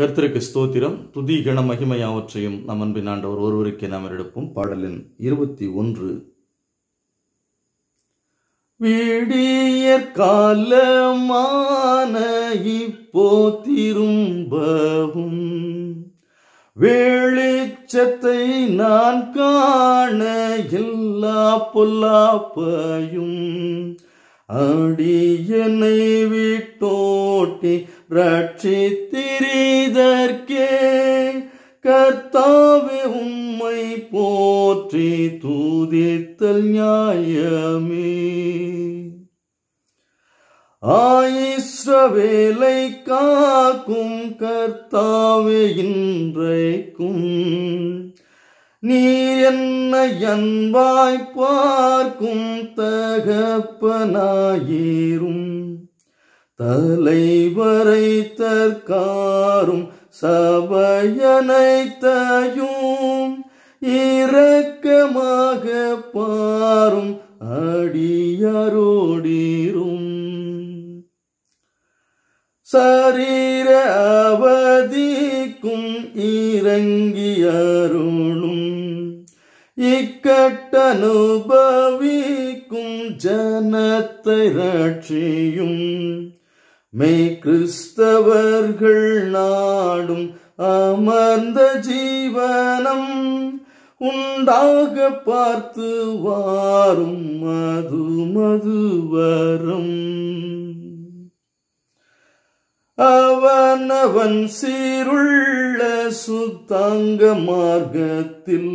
கர்த்தருக்கு ஸ்தோத்திரம் துதி கண மகிமை அவற்றையும் நம் அன்பின் ஆண்டவர் ஒருவருக்கே நாம் எடுப்போம் பாடலின் இருபத்தி ஒன்று விடிய காலமான இப்போ திரும்பவும் வெளிச்சத்தை நான் காண எல்லா பொல்லாப்பையும் அடியனை விட்டோட்டி ரட்சித்திரிதற்கே கர்த்தாவே உம்மை போற்றி தூதித்தல் நியாயமே ஆயிஸ்ரவேலை காக்கும் கர்த்தாவே இன்றைக்கும் நீ என்ன அன்பாய் பார்க்கும் தகப்பனாயிரும் தலைவரை தற்காரும் தயும் இரக்கமாக பாரும் அடியரோடீரும் சரீர அவதிக்கும் இறங்கியார் இக்கட்டனுபவிக்கும் ஜனத்தை ரட்சியும் മെയ് ക്രിസ്തവർകൾ നാടും அமர்ந்த ஜீவனம் உண்டாக பார்த்து வாரும் மது மதுவரம் அவனவன் சீருள்ள சுத்தாங்க மார்க்கத்தில்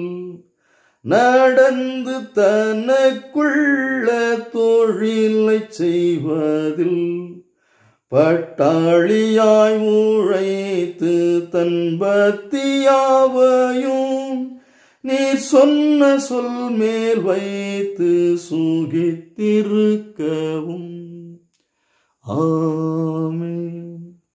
நடந்து தனக்குள்ள தொழிலை செய்வதில் பட்டாளியாய் உழைத்து தன்பத்தியாவையும் நீ சொன்ன சொல் மேல் வைத்து சூகித்திருக்கவும் ஆமே